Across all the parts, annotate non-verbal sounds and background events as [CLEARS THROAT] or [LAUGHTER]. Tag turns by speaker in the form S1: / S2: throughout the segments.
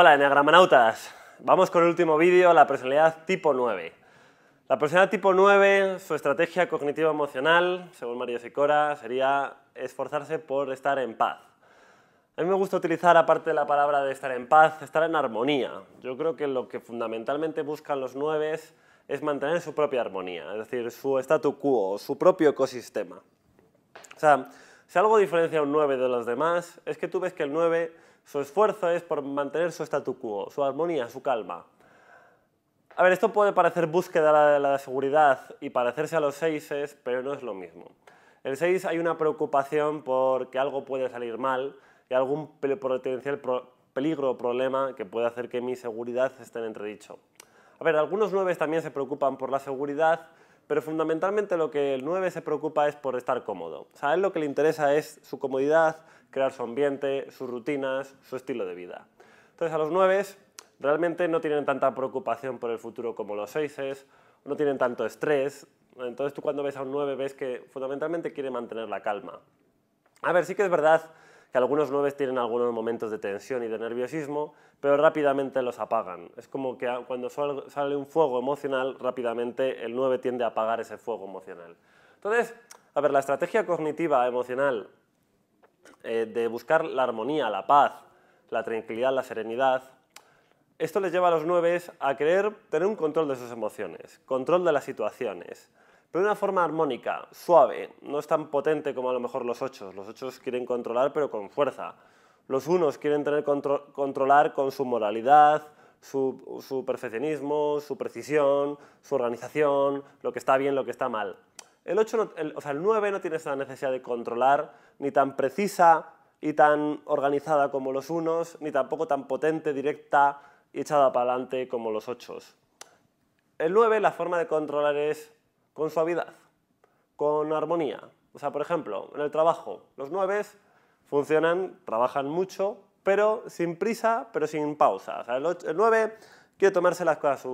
S1: Hola, enagramanautas. Vamos con el último vídeo, la personalidad tipo 9. La personalidad tipo 9, su estrategia cognitiva-emocional, según Mario Sicora, sería esforzarse por estar en paz. A mí me gusta utilizar, aparte de la palabra de estar en paz, estar en armonía. Yo creo que lo que fundamentalmente buscan los 9 es mantener su propia armonía, es decir, su statu quo, su propio ecosistema. O sea, si algo diferencia a un 9 de los demás, es que tú ves que el 9 su esfuerzo es por mantener su statu quo, su armonía, su calma. A ver, esto puede parecer búsqueda de la, seguridad y parecerse a los seises, pero no es lo mismo. El seis hay una preocupación por que algo puede salir mal y algún potencial peligro o problema que pueda hacer que mi seguridad esté en entredicho. A ver, algunos nueve también se preocupan por la seguridad, pero fundamentalmente lo que el 9 se preocupa es por estar cómodo. a él lo que le interesa es su comodidad, crear su ambiente, sus rutinas, su estilo de vida. Entonces a los 9 realmente no tienen tanta preocupación por el futuro como los 6, no tienen tanto estrés. Entonces tú cuando ves a un 9 ves que fundamentalmente quiere mantener la calma. A ver, sí que es verdad que algunos nueves tienen algunos momentos de tensión y de nerviosismo, pero rápidamente los apagan. Es como que cuando sale un fuego emocional, rápidamente el nueve tiende a apagar ese fuego emocional. Entonces, a ver, la estrategia cognitiva emocional eh, de buscar la armonía, la paz, la tranquilidad, la serenidad, esto les lleva a los nueve a querer tener un control de sus emociones, control de las situaciones, pero de una forma armónica, suave, no es tan potente como a lo mejor los ochos. Los ochos quieren controlar pero con fuerza. Los unos quieren tener controlar con su moralidad, su, perfeccionismo, su precisión, su organización, lo que está bien, lo que está mal. El, 8 no, o sea, el 9 no tiene esa necesidad de controlar, ni tan precisa y tan organizada como los unos, ni tampoco tan potente, directa y echada para adelante como los 8. El 9, la forma de controlar es con suavidad, con armonía. O sea, por ejemplo, en el trabajo, los nueves funcionan, trabajan mucho, pero sin prisa, pero sin pausa. el, nueve 9 quiere tomarse las cosas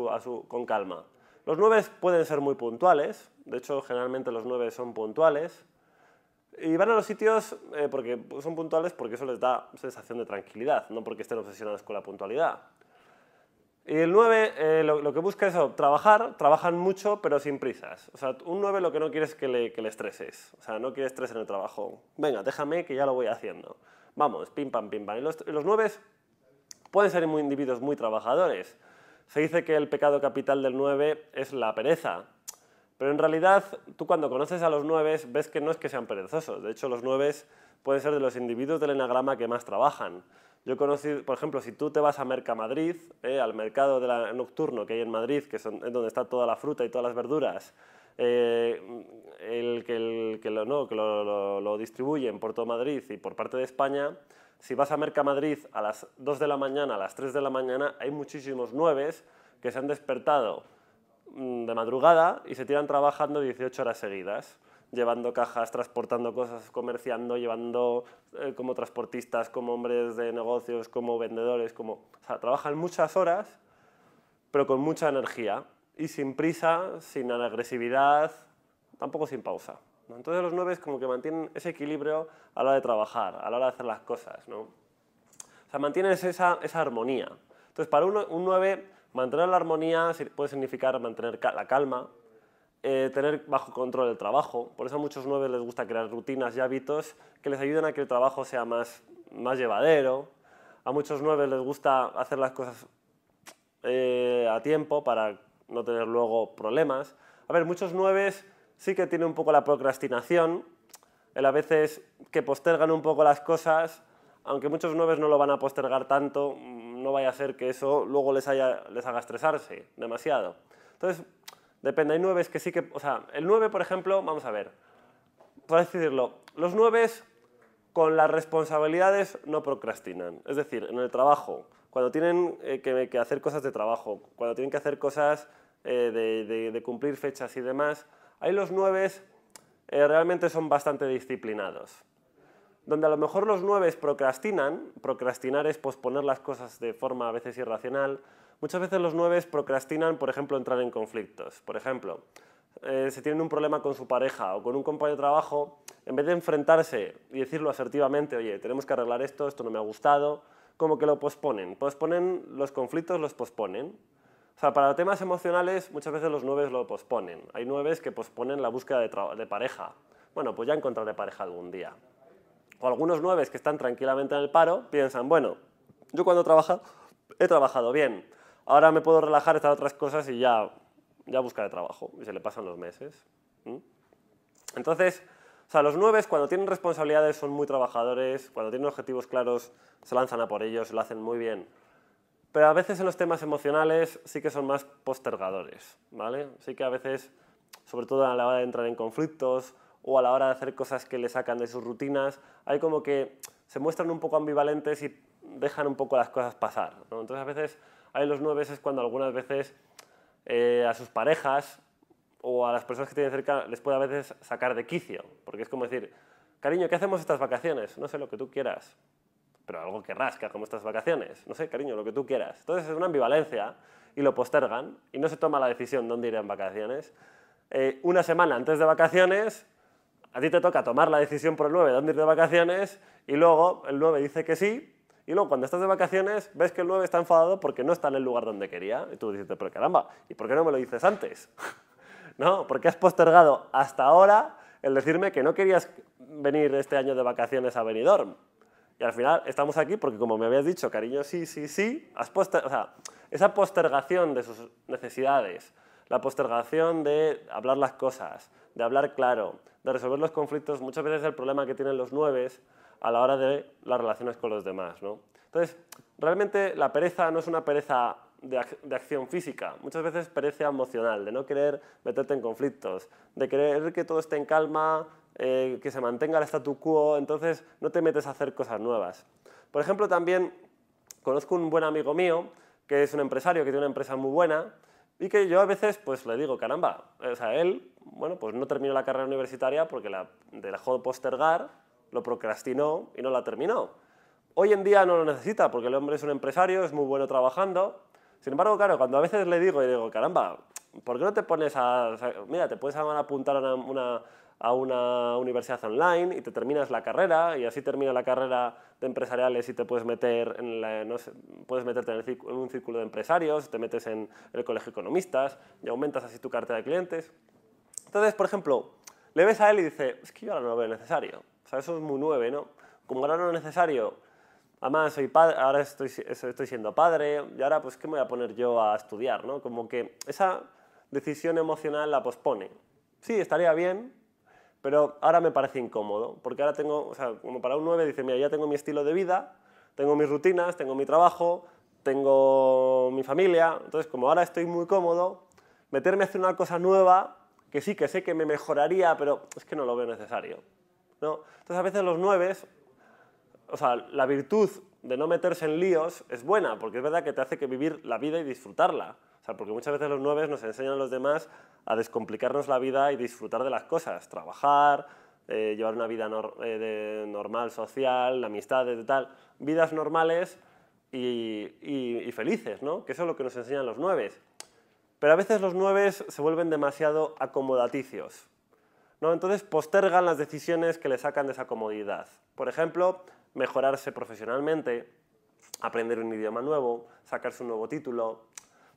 S1: con calma. Los 9 pueden ser muy puntuales, de hecho, generalmente los 9 son puntuales, y van a los sitios eh, porque son puntuales porque eso les da sensación de tranquilidad, no porque estén obsesionados con la puntualidad. Y el 9 eh, lo, que busca es trabajar, trabajan mucho pero sin prisas. O sea, un 9 lo que no quiere es que le, estreses, o sea, no quiere estrés en el trabajo. Venga, déjame que ya lo voy haciendo. Vamos, pim pam, pim pam. Y los, los 9 pueden ser muy individuos muy trabajadores. Se dice que el pecado capital del 9 es la pereza. Pero en realidad, tú cuando conoces a los 9 ves que no es que sean perezosos. De hecho, los 9 pueden ser de los individuos del enagrama que más trabajan. Yo conocí, por ejemplo, si tú te vas a Mercamadrid, eh, al mercado nocturno que hay en Madrid, que es donde está toda la fruta y todas las verduras, eh, el, que, lo, no, lo, distribuyen por todo Madrid y por parte de España, si vas a Mercamadrid a las 2 de la mañana, a las 3 de la mañana, hay muchísimos nueves que se han despertado mm, de madrugada y se tiran trabajando 18 horas seguidas llevando cajas, transportando cosas, comerciando, llevando eh, como transportistas, como hombres de negocios, como vendedores, como... O sea, trabajan muchas horas, pero con mucha energía y sin prisa, sin agresividad, tampoco sin pausa. Entonces los nueve como que mantienen ese equilibrio a la hora de trabajar, a la hora de hacer las cosas. ¿no? O sea, mantienen esa, armonía. Entonces para un, un nueve mantener la armonía puede significar mantener la calma, eh, tener bajo control el trabajo. Por eso a muchos nueve les gusta crear rutinas y hábitos que les ayuden a que el trabajo sea más, más llevadero. A muchos nueve les gusta hacer las cosas eh, a tiempo para no tener luego problemas. A ver, muchos nueves sí que tienen un poco la procrastinación, el a veces que postergan un poco las cosas, aunque muchos nueves no lo van a postergar tanto, mm, no vaya a ser que eso luego les, haya, les haga estresarse demasiado. Entonces, Depende, hay nueve que sí que, o sea, el nueve, por ejemplo, vamos a ver, por decirlo, los nueve con las responsabilidades no procrastinan. Es decir, en el trabajo, cuando tienen eh, que, hacer cosas de trabajo, cuando tienen que hacer cosas eh, de, cumplir fechas y demás, ahí los nueve eh, realmente son bastante disciplinados. Donde a lo mejor los nueve procrastinan, procrastinar es posponer las cosas de forma a veces irracional, Muchas veces los nueves procrastinan, por ejemplo, entrar en conflictos. Por ejemplo, eh, si tienen un problema con su pareja o con un compañero de trabajo, en vez de enfrentarse y decirlo asertivamente, oye, tenemos que arreglar esto, esto no me ha gustado, como que lo posponen. Posponen los conflictos, los posponen. O sea, para temas emocionales muchas veces los nueves lo posponen. Hay nueves que posponen la búsqueda de, pareja. Bueno, pues ya encontraré pareja algún día. O algunos nueves que están tranquilamente en el paro piensan, bueno, yo cuando trabajo he trabajado bien, ahora me puedo relajar, estas otras cosas y ya, ya buscaré trabajo. Y se le pasan los meses. Entonces, o sea, los nueve cuando tienen responsabilidades son muy trabajadores, cuando tienen objetivos claros se lanzan a por ellos, lo hacen muy bien. Pero a veces en los temas emocionales sí que son más postergadores, ¿vale? Sí que a veces, sobre todo a la hora de entrar en conflictos o a la hora de hacer cosas que le sacan de sus rutinas, hay como que se muestran un poco ambivalentes y dejan un poco las cosas pasar. Entonces a veces hay los nueve es cuando algunas veces eh, a sus parejas o a las personas que tienen cerca les puede a veces sacar de quicio, porque es como decir, cariño, ¿qué hacemos estas vacaciones? No sé, lo que tú quieras, pero algo que rasca como estas vacaciones, no sé, cariño, lo que tú quieras. Entonces es una ambivalencia y lo postergan y no se toma la decisión dónde ir en vacaciones. Eh, una semana antes de vacaciones, a ti te toca tomar la decisión por el nueve de dónde ir de vacaciones y luego el nueve dice que sí, y luego cuando estás de vacaciones ves que el 9 está enfadado porque no está en el lugar donde quería. Y tú dices, pero caramba, ¿y por qué no me lo dices antes? [LAUGHS] ¿No? Porque has postergado hasta ahora el decirme que no querías venir este año de vacaciones a Benidorm. Y al final estamos aquí porque como me habías dicho, cariño, sí, sí, sí, esa postergación de sus necesidades, la postergación de hablar las cosas, de hablar claro, de resolver los conflictos, muchas veces el problema que tienen los nueves a la hora de las relaciones con los demás. ¿no? Entonces, realmente la pereza no es una pereza de, de, acción física, muchas veces pereza emocional, de no querer meterte en conflictos, de querer que todo esté en calma, eh, que se mantenga el statu quo, entonces no te metes a hacer cosas nuevas. Por ejemplo, también conozco un buen amigo mío, que es un empresario, que tiene una empresa muy buena, y que yo a veces pues le digo, caramba, o sea, él, bueno, pues no terminó la carrera universitaria porque la dejó postergar lo procrastinó y no la terminó. Hoy en día no lo necesita porque el hombre es un empresario, es muy bueno trabajando. Sin embargo, claro, cuando a veces le digo y digo, caramba, ¿por qué no te pones a... mira, te puedes apuntar a una, a una universidad online y te terminas la carrera y así termina la carrera de empresariales y te puedes meter en puedes meterte en, en, un círculo de empresarios, te metes en el colegio de economistas y aumentas así tu cartera de clientes. Entonces, por ejemplo, le ves a él y dice, es que yo ahora no lo veo necesario. O sea, eso es muy 9, ¿no? Como ahora no es necesario, además soy padre, ahora estoy, estoy siendo padre, y ahora pues qué me voy a poner yo a estudiar, ¿no? Como que esa decisión emocional la pospone. Sí, estaría bien, pero ahora me parece incómodo, porque ahora tengo, o sea, como para un 9 dice, mira, ya tengo mi estilo de vida, tengo mis rutinas, tengo mi trabajo, tengo mi familia, entonces como ahora estoy muy cómodo, meterme a hacer una cosa nueva, que sí que sé que me mejoraría, pero es que no lo veo necesario. Entonces a veces los nueves, o sea, la virtud de no meterse en líos es buena, porque es verdad que te hace que vivir la vida y disfrutarla. O sea, porque muchas veces los nueves nos enseñan a los demás a descomplicarnos la vida y disfrutar de las cosas, trabajar, eh, llevar una vida eh, normal, social, amistades, tal, vidas normales y, felices, ¿no? Que eso es lo que nos enseñan los nueves. Pero a veces los nueves se vuelven demasiado acomodaticios. ¿no? Entonces postergan las decisiones que le sacan de esa comodidad. Por ejemplo, mejorarse profesionalmente, aprender un idioma nuevo, sacarse un nuevo título.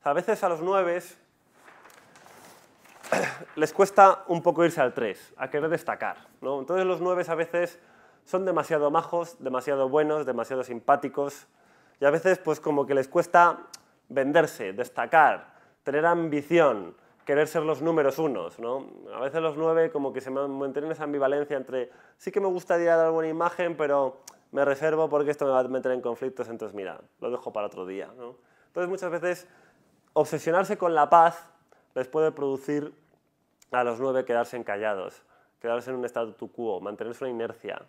S1: a veces a los nueve [COUGHS] les cuesta un poco irse al tres, a querer destacar. ¿no? Entonces los nueve a veces son demasiado majos, demasiado buenos, demasiado simpáticos y a veces pues como que les cuesta venderse, destacar, tener ambición, querer ser los números unos, ¿no? A veces los nueve como que se mantienen esa ambivalencia entre sí que me gustaría dar alguna imagen, pero me reservo porque esto me va a meter en conflictos, entonces mira, lo dejo para otro día, ¿no? Entonces muchas veces obsesionarse con la paz les puede producir a los nueve quedarse encallados, quedarse en un statu quo, mantenerse una inercia.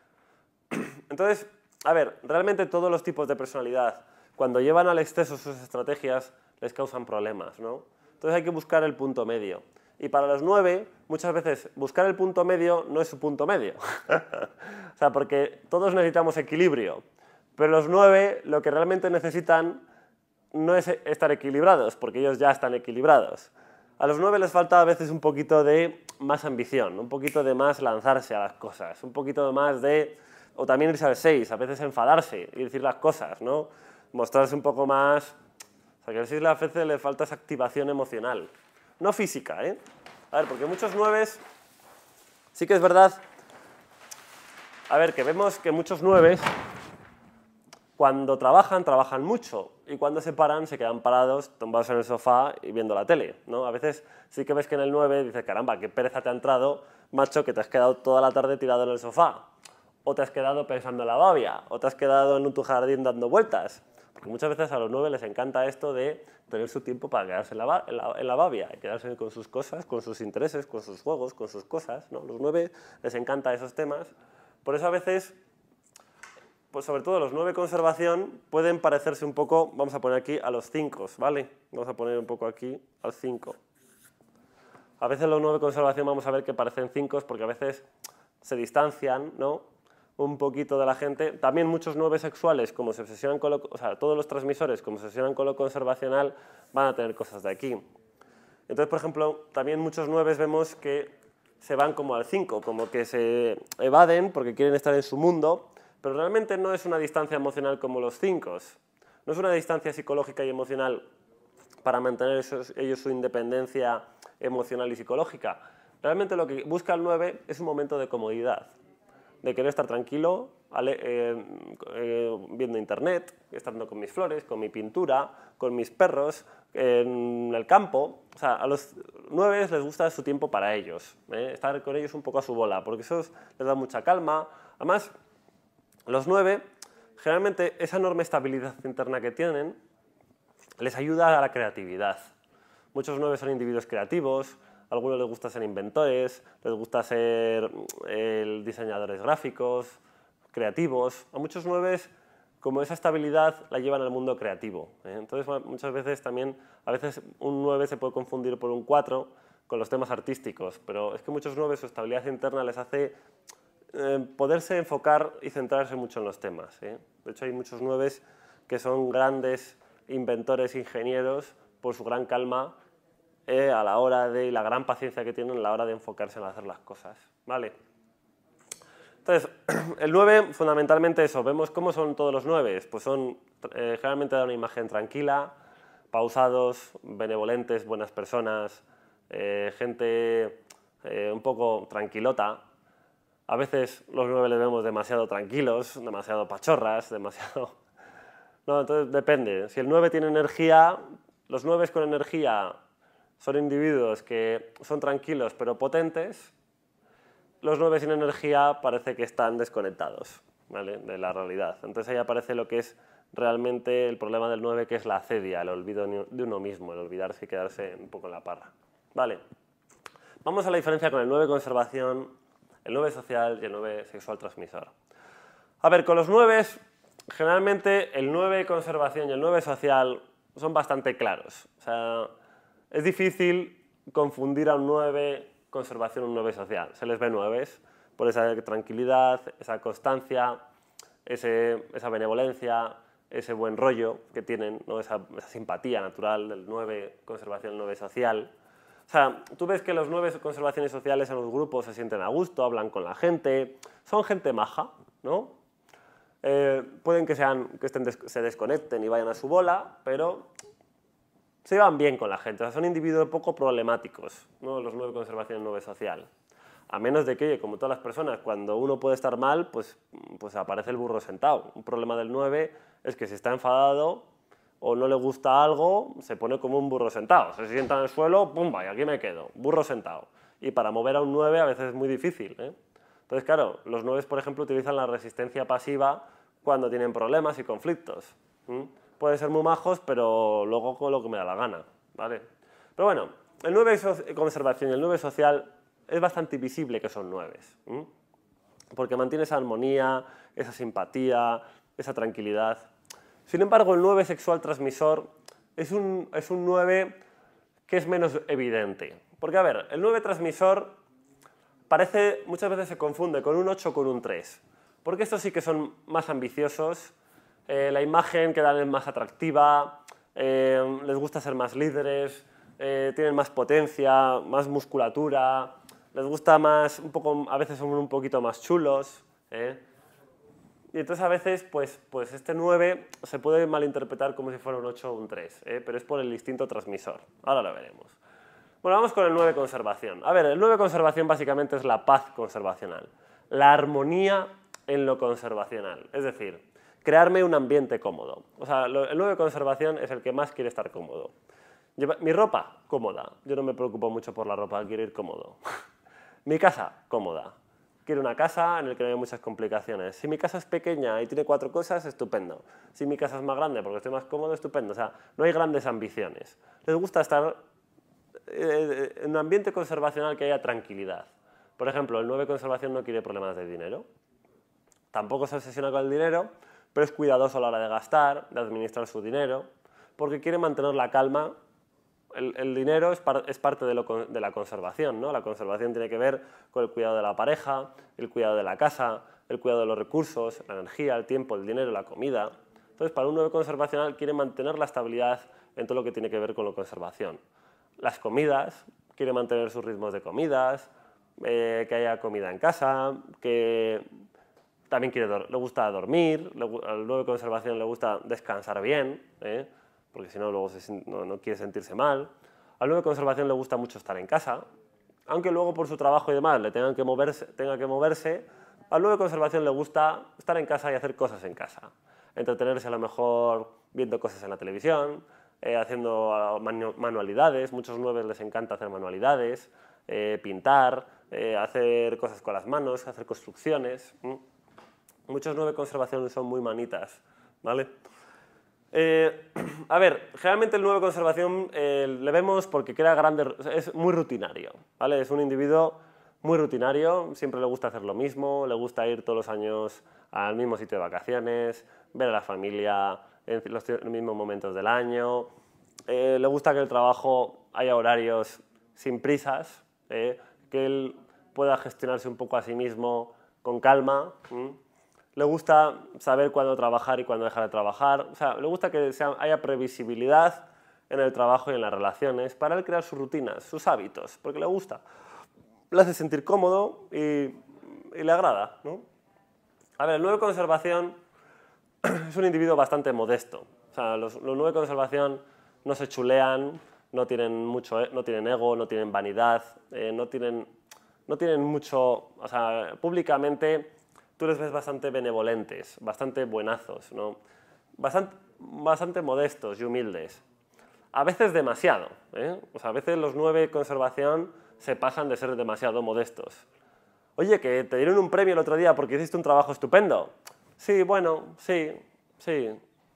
S1: [CLEARS THROAT] Entonces, a ver, realmente todos los tipos de personalidad, cuando llevan al exceso sus estrategias, les causan problemas, ¿no? Entonces hay que buscar el punto medio. Y para los nueve, muchas veces buscar el punto medio no es su punto medio. [LAUGHS] o sea, porque todos necesitamos equilibrio. Pero los nueve, lo que realmente necesitan no es estar equilibrados, porque ellos ya están equilibrados. A los nueve les falta a veces un poquito de más ambición, un poquito de más lanzarse a las cosas, un poquito de más de... o también irse al seis, a veces enfadarse y decir las cosas, ¿no? Mostrarse un poco más sea, que a la le falta esa activación emocional. No física, ¿eh? A ver, porque muchos nueves, sí que es verdad. A ver, que vemos que muchos nueves cuando trabajan, trabajan mucho. Y cuando se paran, se quedan parados, tumbados en el sofá y viendo la tele. ¿no? A veces sí que ves que en el 9 dices, caramba, qué pereza te ha entrado, macho, que te has quedado toda la tarde tirado en el sofá. O te has quedado pensando en la babia. O te has quedado en tu jardín dando vueltas muchas veces a los nueve les encanta esto de tener su tiempo para quedarse en la, en, la, quedarse con sus cosas, con sus intereses, con sus juegos, con sus cosas. ¿no? Los nueve les encanta esos temas. Por eso a veces, pues sobre todo los nueve conservación, pueden parecerse un poco, vamos a poner aquí a los cinco, ¿vale? Vamos a poner un poco aquí al cinco. A veces los nueve conservación vamos a ver que parecen cinco porque a veces se distancian, ¿no? un poquito de la gente. También muchos nueve sexuales, como se obsesionan con lo, todos los transmisores, como se obsesionan con lo conservacional, van a tener cosas de aquí. Entonces, por ejemplo, también muchos nueve vemos que se van como al 5, como que se evaden porque quieren estar en su mundo, pero realmente no es una distancia emocional como los 5. No es una distancia psicológica y emocional para mantener ellos su independencia emocional y psicológica. Realmente lo que busca el 9 es un momento de comodidad de querer estar tranquilo eh, eh, viendo internet, estando con mis flores, con mi pintura, con mis perros, en el campo. a los nueve les gusta su tiempo para ellos, ¿eh? estar con ellos un poco a su bola, porque eso les da mucha calma. Además, los nueve, generalmente esa enorme estabilidad interna que tienen les ayuda a la creatividad. Muchos nueve son individuos creativos, a algunos les gusta ser inventores, les gusta ser mm, diseñadores gráficos, creativos. A muchos nueves, como esa estabilidad, la llevan al mundo creativo. ¿eh? Entonces, muchas veces también, a veces un nueve se puede confundir por un cuatro con los temas artísticos, pero es que muchos nueves su estabilidad interna les hace eh, poderse enfocar y centrarse mucho en los temas. ¿eh? De hecho, hay muchos nueves que son grandes inventores, ingenieros, por su gran calma a la hora de, y la gran paciencia que tienen a la hora de enfocarse en hacer las cosas. ¿vale? Entonces, [CLEARS THROAT] el 9, fundamentalmente eso, vemos cómo son todos los 9, pues son, eh, generalmente da una imagen tranquila, pausados, benevolentes, buenas personas, eh, gente eh, un poco tranquilota, a veces los 9 les vemos demasiado tranquilos, demasiado pachorras, demasiado... [LAUGHS] No, entonces depende. Si el 9 tiene energía, los 9 con energía son individuos que son tranquilos pero potentes, los nueve sin energía parece que están desconectados de la realidad. Entonces ahí aparece lo que es realmente el problema del 9, que es la acedia, el olvido de uno mismo, el olvidarse y quedarse un poco en la parra. Vale, vamos a la diferencia con el 9 conservación, el 9 social y el 9 sexual transmisor. A ver, con los 9, generalmente el 9 conservación y el 9 social son bastante claros. O sea, es difícil confundir a un 9 conservación un 9 social. Se les ve 9 por esa tranquilidad, esa constancia, esa benevolencia, ese buen rollo que tienen, esa, simpatía natural del 9 conservación, el 9 social. O sea, tú ves que los 9 conservaciones sociales en los grupos se sienten a gusto, hablan con la gente, son gente maja, ¿no? Eh, pueden que, sean, que estén se desconecten y vayan a su bola, pero se van bien con la gente, son individuos poco problemáticos, ¿no? los nueve conservación y el nueve social. A menos de que, como todas las personas, cuando uno puede estar mal, pues, pues aparece el burro sentado. Un problema del 9 es que si está enfadado o no le gusta algo, se pone como un burro sentado. Se sienta en el suelo, pum, Y aquí me quedo, burro sentado. Y para mover a un 9 a veces es muy difícil. ¿eh? Entonces, claro, los 9, por ejemplo, utilizan la resistencia pasiva cuando tienen problemas y conflictos pueden ser muy majos, pero luego con lo que me da la gana, ¿vale? Pero bueno, el 9 de conservación y el 9 social es bastante visible que son 9, porque mantiene esa armonía, esa simpatía, esa tranquilidad. Sin embargo, el 9 sexual transmisor es un, es un 9 que es menos evidente. Porque, a ver, el 9 transmisor parece, muchas veces se confunde con un 8 o con un 3. Porque estos sí que son más ambiciosos, eh, la imagen que más atractiva, eh, les gusta ser más líderes, eh, tienen más potencia, más musculatura, les gusta más, un poco, a veces son un poquito más chulos. Y entonces a veces, pues, pues este 9 se puede malinterpretar como si fuera un 8 o un 3, pero es por el distinto transmisor. Ahora lo veremos. Bueno, vamos con el 9 conservación. A ver, el 9 conservación básicamente es la paz conservacional, la armonía en lo conservacional. Es decir, crearme un ambiente cómodo. O sea, el 9 de conservación es el que más quiere estar cómodo. mi ropa, cómoda. Yo no me preocupo mucho por la ropa, quiero ir cómodo. [LAUGHS] mi casa, cómoda. Quiero una casa en la que no haya muchas complicaciones. Si mi casa es pequeña y tiene cuatro cosas, estupendo. Si mi casa es más grande porque estoy más cómodo, estupendo. O sea, no hay grandes ambiciones. Les gusta estar eh, en un ambiente conservacional que haya tranquilidad. Por ejemplo, el 9 conservación no quiere problemas de dinero. Tampoco se obsesiona con el dinero, pero es cuidadoso a la hora de gastar, de administrar su dinero, porque quiere mantener la calma. El, dinero es, parte de, la conservación, ¿no? La conservación tiene que ver con el cuidado de la pareja, el cuidado de la casa, el cuidado de los recursos, la energía, el tiempo, el dinero, la comida. Entonces, para un nuevo conservacional quiere mantener la estabilidad en todo lo que tiene que ver con la conservación. Las comidas, quiere mantener sus ritmos de comidas, eh, que haya comida en casa, que también quiere, le gusta dormir, al nuevo de conservación le gusta descansar bien, ¿eh? porque si no luego no, quiere sentirse mal. Al nuevo de conservación le gusta mucho estar en casa, aunque luego por su trabajo y demás le tengan que moverse, tenga que moverse. Al nuevo de conservación le gusta estar en casa y hacer cosas en casa. Entretenerse a lo mejor viendo cosas en la televisión, eh, haciendo ah, manualidades. Muchos 9 les encanta hacer manualidades, eh, pintar, hacer cosas con las manos, hacer construcciones muchos nueve conservaciones son muy manitas, ¿vale? Eh, [CLEARS THROAT] a ver, generalmente el nueve conservación eh, le vemos porque crea grandes, es muy rutinario, ¿vale? Es un individuo muy rutinario, siempre le gusta hacer lo mismo, le gusta ir todos los años al mismo sitio de vacaciones, ver a la familia en los mismos momentos del año, eh, le gusta que el trabajo haya horarios sin prisas, que él pueda gestionarse un poco a sí mismo con calma le gusta saber cuándo trabajar y cuándo dejar de trabajar, o sea, le gusta que haya previsibilidad en el trabajo y en las relaciones para él crear sus rutinas, sus hábitos, porque le gusta. Le hace sentir cómodo y, le agrada, ¿no? A ver, el nuevo conservación [CLEARS THROAT] es un individuo bastante modesto. O sea, los, los de conservación no se chulean, no tienen, mucho, no tienen ego, no tienen vanidad, eh, no, tienen, no tienen mucho... O sea, públicamente tú les ves bastante benevolentes, bastante buenazos, ¿no? bastante, bastante modestos y humildes. A veces demasiado. ¿eh? O sea, a veces los nueve conservación se pasan de ser demasiado modestos. Oye, que te dieron un premio el otro día porque hiciste un trabajo estupendo. Sí, bueno, sí, sí,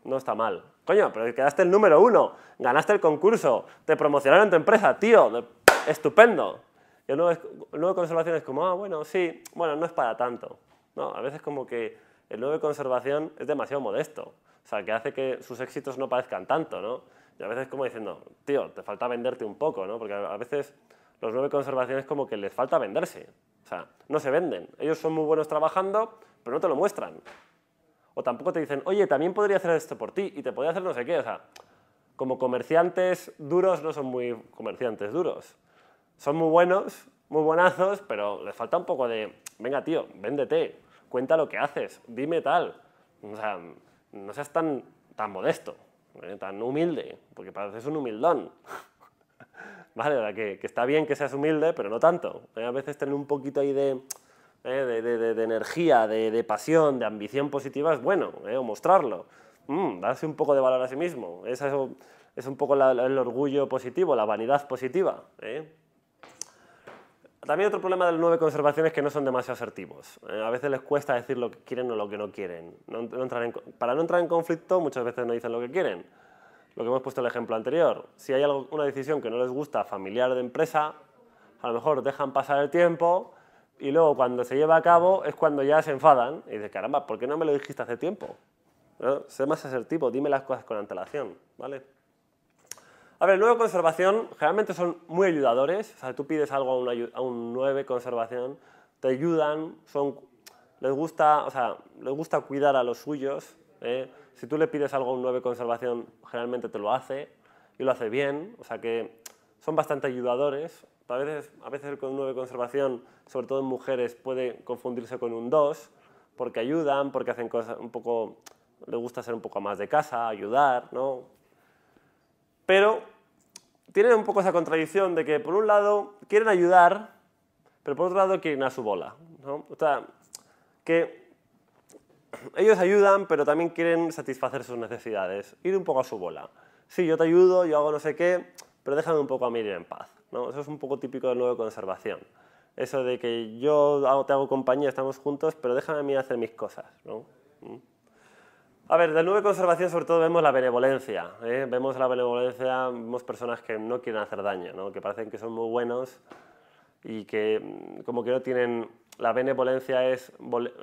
S1: no está mal. Coño, pero quedaste el número uno, ganaste el concurso, te promocionaron en tu empresa, tío, estupendo. Y el nuevo, el nuevo conservación es como, ah, bueno, sí, bueno, no es para tanto. A veces como que el nuevo de conservación es demasiado modesto, o sea, que hace que sus éxitos no parezcan tanto, ¿no? Y a veces como diciendo, tío, te falta venderte un poco, ¿no? Porque a veces los nueve conservaciones como que les falta venderse. O sea, no se venden. Ellos son muy buenos trabajando, pero no te lo muestran. O tampoco te dicen, oye, también podría hacer esto por ti y te podría hacer no sé qué. O sea, como comerciantes duros no son muy comerciantes duros. Son muy buenos, muy buenazos, pero les falta un poco de, venga tío, véndete cuenta lo que haces, dime tal. O sea, no seas tan, tan modesto, ¿eh? tan humilde, porque pareces un humildón. [LAUGHS] vale, que, está bien que seas humilde, pero no tanto. ¿Eh? A veces tener un poquito ahí de, ¿eh? energía, de, pasión, de ambición positiva es bueno, o mostrarlo. Mm, darse un poco de valor a sí mismo. Es, un poco el orgullo positivo, la vanidad positiva. ¿eh? También otro problema del 9 conservación es que no son demasiado asertivos. Eh, a veces les cuesta decir lo que quieren o lo que no quieren. para no entrar en conflicto muchas veces no dicen lo que quieren. Lo que hemos puesto el ejemplo anterior. Si hay algo, una decisión que no les gusta, familiar de empresa, a lo mejor dejan pasar el tiempo y luego cuando se lleva a cabo es cuando ya se enfadan y dicen, caramba, ¿por qué no me lo dijiste hace tiempo? Sé más asertivo, dime las cosas con antelación, ¿vale? A ver, el 9 conservación generalmente son muy ayudadores, o sea, tú pides algo a un, 9 conservación, te ayudan, son, les, gusta, o sea, les gusta cuidar a los suyos, ¿eh? si tú le pides algo a un 9 conservación, generalmente te lo hace y lo hace bien, o sea que son bastante ayudadores, a veces, a veces con 9 conservación, sobre todo en mujeres, puede confundirse con un 2, porque ayudan, porque hacen cosas un poco, le gusta ser un poco más de casa, ayudar, ¿no? pero tienen un poco esa contradicción de que por un lado quieren ayudar, pero por otro lado quieren a su bola. ¿no? O sea, que ellos ayudan, pero también quieren satisfacer sus necesidades, ir un poco a su bola. Sí, yo te ayudo, yo hago no sé qué, pero déjame un poco a mí ir en paz. ¿no? Eso es un poco típico del nuevo conservación. Eso de que yo te hago compañía, estamos juntos, pero déjame a mí hacer mis cosas. ¿no? Mm. A ver, del nube conservación sobre todo vemos la benevolencia, ¿eh? vemos la benevolencia, vemos personas que no quieren hacer daño, ¿no? que parecen que son muy buenos y que mm, como que no tienen, la benevolencia es,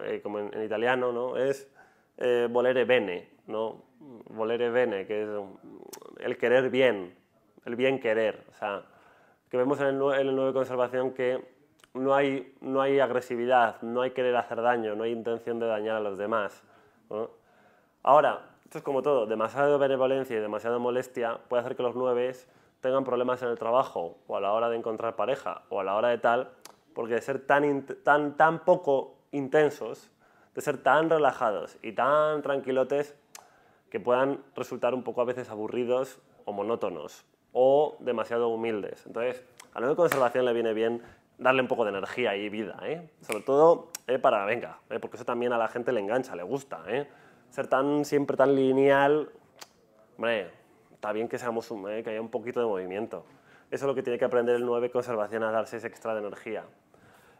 S1: eh, como en, italiano, ¿no? es eh, volere bene, ¿no? volere bene, que es mm, el querer bien, el bien querer, o sea, que vemos en el, en conservación que no hay, no hay agresividad, no hay querer hacer daño, no hay intención de dañar a los demás. ¿no? Ahora, esto es como todo, demasiada benevolencia y demasiada molestia puede hacer que los nueves tengan problemas en el trabajo o a la hora de encontrar pareja o a la hora de tal, porque de ser tan, tan, tan poco intensos, de ser tan relajados y tan tranquilotes, que puedan resultar un poco a veces aburridos o monótonos o demasiado humildes. Entonces, a la de conservación le viene bien darle un poco de energía y vida, ¿eh? sobre todo eh, para, venga, eh, porque eso también a la gente le engancha, le gusta. ¿eh? ser tan, siempre tan lineal, hombre, está bien que, seamos, eh, que haya un poquito de movimiento. Eso es lo que tiene que aprender el 9 conservación a darse ese extra de energía.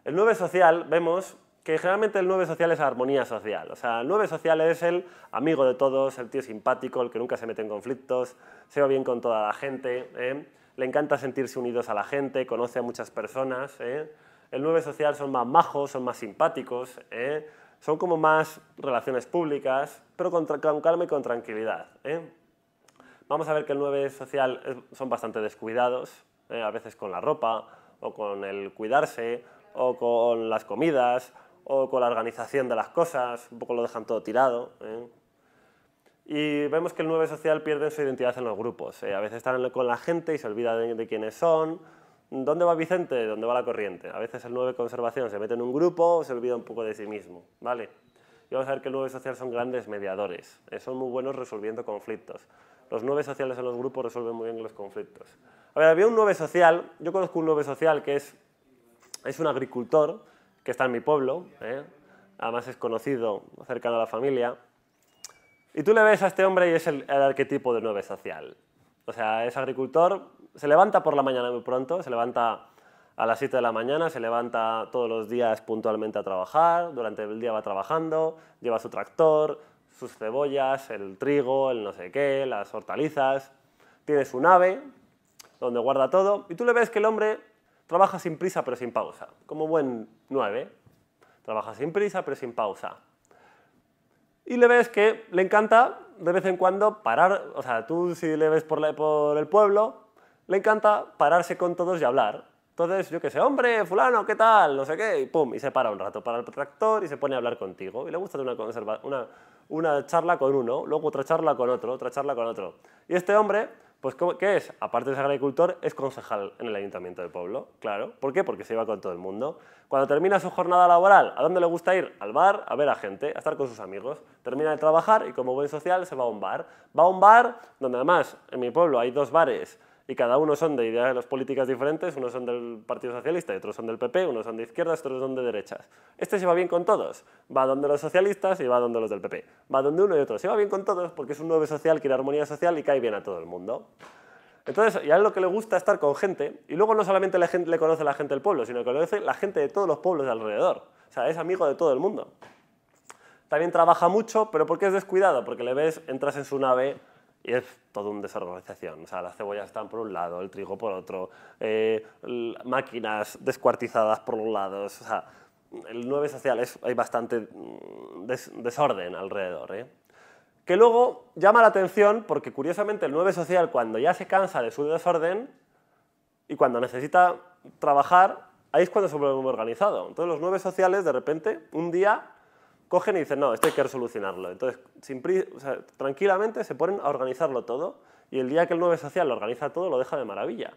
S1: El 9 social, vemos que generalmente el 9 social es armonía social. O sea, el 9 social es el amigo de todos, el tío simpático, el que nunca se mete en conflictos, se va bien con toda la gente, eh. le encanta sentirse unidos a la gente, conoce a muchas personas. Eh. El 9 social son más majos, son más simpáticos, ¿eh? Son como más relaciones públicas, pero con, calma y con tranquilidad. ¿eh? Vamos a ver que el 9 social son bastante descuidados, ¿eh? a veces con la ropa, o con el cuidarse, o con las comidas, o con la organización de las cosas, un poco lo dejan todo tirado. ¿eh? Y vemos que el 9 social pierde su identidad en los grupos. A veces están con la gente y se olvida de quiénes son, ¿Dónde va Vicente? ¿Dónde va la corriente? A veces el 9 conservación se mete en un grupo, se olvida un poco de sí mismo, ¿vale? Y vamos a ver que el 9 social son grandes mediadores, eh, son muy buenos resolviendo conflictos. Los 9 sociales en los grupos resuelven muy bien los conflictos. A ver, había un 9 social, yo conozco un 9 social que es, es un agricultor que está en mi pueblo, ¿eh? además es conocido, cercano de la familia, y tú le ves a este hombre y es el, arquetipo del 9 social. O sea, es agricultor, se levanta por la mañana muy pronto, se levanta a las 7 de la mañana, se levanta todos los días puntualmente a trabajar, durante el día va trabajando, lleva su tractor, sus cebollas, el trigo, el no sé qué, las hortalizas, tiene su nave donde guarda todo y tú le ves que el hombre trabaja sin prisa pero sin pausa, como buen nueve, trabaja sin prisa pero sin pausa. Y le ves que le encanta de vez en cuando parar, o sea, tú si le ves por, por el pueblo, le encanta pararse con todos y hablar. Entonces, yo qué sé, hombre, fulano, ¿qué tal? No sé qué, y pum, y se para un rato, para el tractor y se pone a hablar contigo. Y le gusta una, una, charla con uno, luego otra charla con otro, otra charla con otro. Y este hombre, pues, ¿qué es? Aparte de ser agricultor, es concejal en el ayuntamiento del pueblo, claro. ¿Por qué? Porque se iba con todo el mundo. Cuando termina su jornada laboral, ¿a dónde le gusta ir? Al bar, a ver a gente, a estar con sus amigos. Termina de trabajar y como buen social se va a un bar. Va a un bar donde además en mi pueblo hay dos bares y cada uno son de ideas de las políticas diferentes, unos son del Partido Socialista y otros son del PP, unos son de izquierdas, otros son de derechas. Este se va bien con todos, va donde los socialistas y va donde los del PP, va donde uno y otro, se va bien con todos porque es un nuevo social, quiere armonía social y cae bien a todo el mundo. Entonces, ya es lo que le gusta estar con gente, y luego no solamente le conoce la gente del pueblo, sino que conoce la gente de todos los pueblos de alrededor. O sea, es amigo de todo el mundo. También trabaja mucho, pero porque es descuidado, porque le ves, entras en su nave, y es todo un desorganización. O sea, las cebollas están por un lado, el trigo por otro, eh, máquinas descuartizadas por los lados. O sea, el 9 social es, hay bastante mm, desorden alrededor. ¿eh? Que luego llama la atención porque curiosamente el 9 social cuando ya se cansa de su desorden y cuando necesita trabajar, ahí es cuando se vuelve muy organizado. Entonces los 9 sociales de repente un día cogen y dicen, no, esto hay que resolucionarlo. Entonces, tranquilamente se ponen a organizarlo todo y el día que el 9 social lo organiza todo, lo deja de maravilla.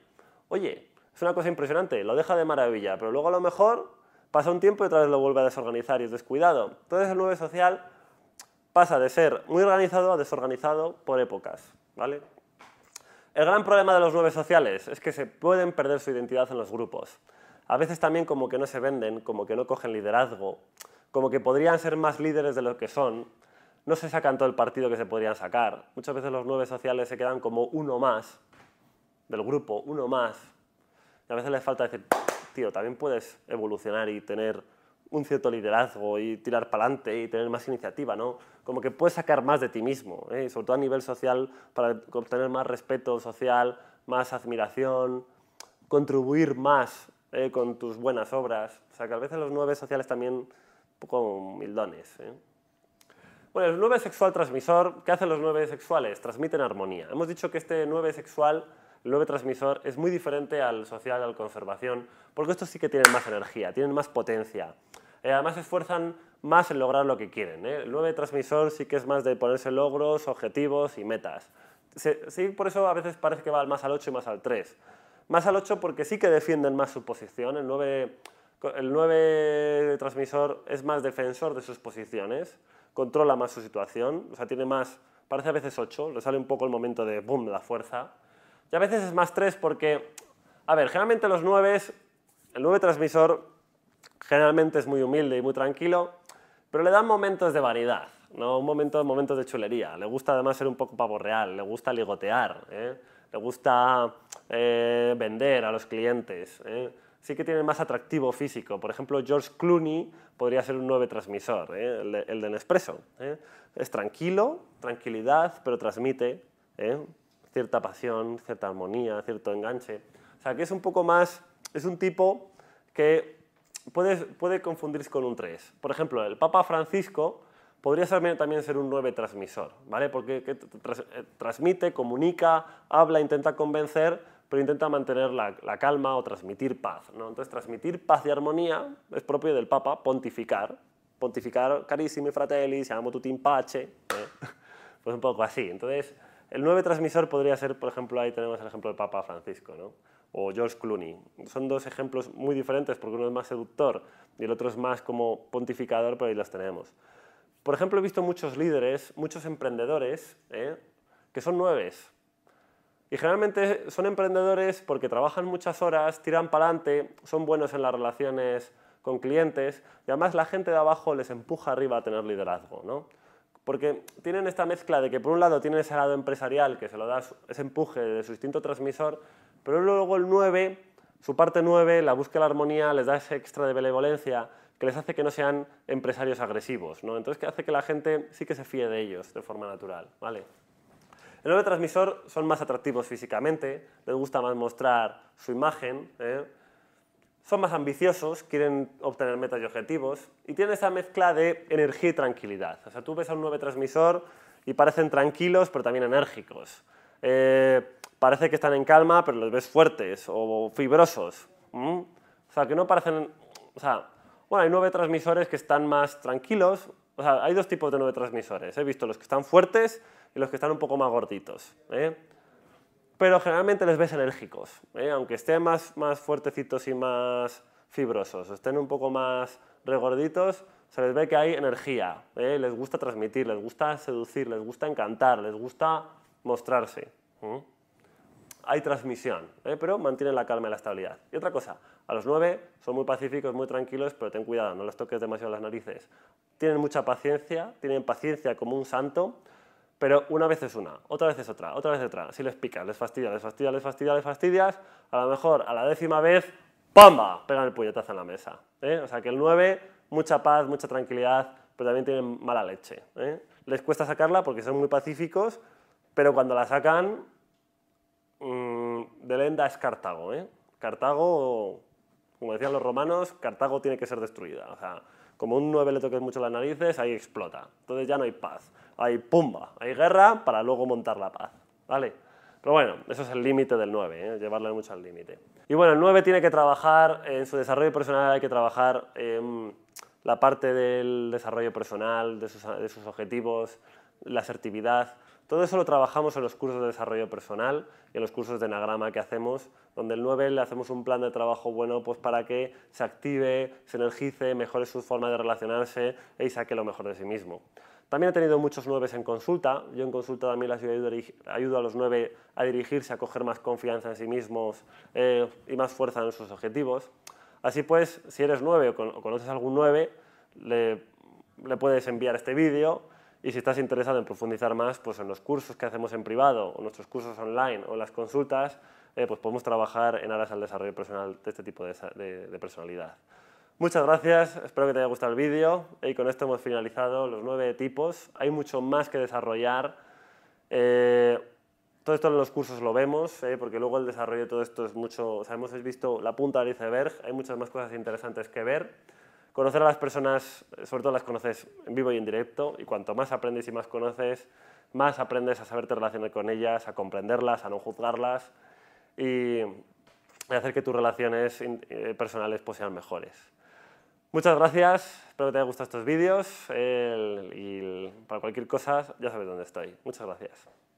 S1: Oye, es una cosa impresionante, lo deja de maravilla, pero luego a lo mejor pasa un tiempo y otra vez lo vuelve a desorganizar y es descuidado. Entonces el 9 social pasa de ser muy organizado a desorganizado por épocas, ¿vale? El gran problema de los 9 sociales es que se pueden perder su identidad en los grupos. A veces también como que no se venden, como que no cogen liderazgo como que podrían ser más líderes de lo que son, no se sacan todo el partido que se podrían sacar. Muchas veces los nueve sociales se quedan como uno más del grupo, uno más. Y a veces les falta decir, tío, también puedes evolucionar y tener un cierto liderazgo y tirar para adelante y tener más iniciativa, ¿no? Como que puedes sacar más de ti mismo, ¿eh? sobre todo a nivel social, para obtener más respeto social, más admiración, contribuir más ¿eh? con tus buenas obras. O sea, que a veces los nueve sociales también poco humildones. ¿eh? Bueno, el 9 sexual transmisor, ¿qué hacen los 9 sexuales? Transmiten armonía. Hemos dicho que este 9 sexual, el 9 transmisor, es muy diferente al social, al conservación, porque estos sí que tienen más energía, tienen más potencia. Eh, además se esfuerzan más en lograr lo que quieren. ¿eh? El 9 transmisor sí que es más de ponerse logros, objetivos y metas. sí, por eso a veces parece que va más al 8 y más al 3. Más al 8 porque sí que defienden más su posición. El 9 el 9 transmisor es más defensor de sus posiciones, controla más su situación, o sea, tiene más, parece a veces 8, le sale un poco el momento de boom, la fuerza. Y a veces es más 3 porque, a ver, generalmente los 9, el 9 transmisor generalmente es muy humilde y muy tranquilo, pero le dan momentos de variedad, ¿no? un momento, momentos de chulería. Le gusta además ser un poco pavo real, le gusta ligotear, ¿eh? le gusta eh, vender a los clientes. ¿eh? sí que tiene más atractivo físico. Por ejemplo, George Clooney podría ser un 9 transmisor, ¿eh? el, de, Nespresso. ¿eh? Es tranquilo, tranquilidad, pero transmite ¿eh? cierta pasión, cierta armonía, cierto enganche. O sea, que es un poco más, es un tipo que puede, confundirse con un 3. Por ejemplo, el Papa Francisco podría también ser un 9 transmisor, ¿vale? Porque transmite, comunica, habla, intenta convencer, pero intenta mantener la, calma o transmitir paz. ¿no? Entonces, transmitir paz y armonía es propio del Papa pontificar. Pontificar, carissimi fratelli, se llama in pace. ¿eh? [LAUGHS] Pues un poco así. Entonces, el nueve transmisor podría ser, por ejemplo, ahí tenemos el ejemplo del Papa Francisco, ¿no? o George Clooney. Son dos ejemplos muy diferentes porque uno es más seductor y el otro es más como pontificador, pero ahí los tenemos. Por ejemplo, he visto muchos líderes, muchos emprendedores, ¿eh? que son nueves, y generalmente son emprendedores porque trabajan muchas horas, tiran para adelante, son buenos en las relaciones con clientes y además la gente de abajo les empuja arriba a tener liderazgo, ¿no? Porque tienen esta mezcla de que por un lado tienen ese lado empresarial que se lo da ese empuje de su instinto transmisor, pero luego el 9, su parte 9, la búsqueda de la armonía, les da ese extra de benevolencia que les hace que no sean empresarios agresivos, ¿no? Entonces que hace que la gente sí que se fíe de ellos de forma natural, ¿vale? El transmisor son más atractivos físicamente, les gusta más mostrar su imagen, ¿eh? son más ambiciosos, quieren obtener metas y objetivos y tienen esa mezcla de energía y tranquilidad. O sea, tú ves a un transmisor y parecen tranquilos pero también enérgicos. Eh, parece que están en calma pero los ves fuertes o fibrosos. O sea, que no parecen... O sea, bueno, hay nueve transmisores que están más tranquilos. O sea, hay dos tipos de nueve transmisores. He visto los que están fuertes y los que están un poco más gorditos. ¿eh? Pero generalmente les ves enérgicos, ¿eh? aunque estén más, más fuertecitos y más fibrosos, estén un poco más regorditos, se les ve que hay energía, ¿eh? les gusta transmitir, les gusta seducir, les gusta encantar, les gusta mostrarse. Hay transmisión, pero mantienen la calma y la estabilidad. Y otra cosa, a los nueve son muy pacíficos, muy tranquilos, pero ten cuidado, no les toques demasiado las narices. Tienen mucha paciencia, tienen paciencia como un santo, pero una vez es una, otra vez es otra, otra vez es otra. Si les pica, les fastidia, les fastidia, les fastidia, les fastidias, a lo mejor a la décima vez, ¡pamba! Pegan el puñetazo en la mesa. ¿eh? O sea que el 9, mucha paz, mucha tranquilidad, pero también tienen mala leche. ¿eh? Les cuesta sacarla porque son muy pacíficos, pero cuando la sacan, mm, de lenda es Cartago. ¿eh? Cartago, como decían los romanos, Cartago tiene que ser destruida. Como un 9 le toques mucho las narices, ahí explota. Entonces ya no hay paz. Hay pumba, hay guerra para luego montar la paz. ¿Vale? Pero bueno, eso es el límite del 9, ¿eh? llevarlo mucho al límite. Y bueno, el 9 tiene que trabajar en su desarrollo personal, hay que trabajar en la parte del desarrollo personal, de sus, de sus objetivos, la asertividad. Todo eso lo trabajamos en los cursos de desarrollo personal y en los cursos de enagrama que hacemos, donde el 9 le hacemos un plan de trabajo bueno pues para que se active, se energice, mejore su forma de relacionarse e y saque lo mejor de sí mismo. También he tenido muchos 9 en consulta. Yo en consulta también les ayudo, a los 9 a dirigirse, a coger más confianza en sí mismos eh, y más fuerza en sus objetivos. Así pues, si eres 9 o, conoces algún 9, le, le puedes enviar este vídeo y si estás interesado en profundizar más, pues en los cursos que hacemos en privado, o nuestros cursos online, o las consultas, eh, pues podemos trabajar en aras al desarrollo personal de este tipo de, personalidad. Muchas gracias, espero que te haya gustado el vídeo y con esto hemos finalizado los nueve tipos. Hay mucho más que desarrollar. Eh, todo esto en los cursos lo vemos, eh, porque luego el desarrollo de todo esto es mucho... O hemos visto la punta del iceberg, hay muchas más cosas interesantes que ver conocer a las personas, eh, sobre todo las conoces en vivo y en directo, y cuanto más aprendes y más conoces, más aprendes a saberte relacionar con ellas, a comprenderlas, a no juzgarlas y a hacer que tus relaciones eh, personales pues, sean mejores. Muchas gracias, espero que te hayan gustado estos vídeos y para cualquier cosa ya sabes dónde estoy. Muchas gracias.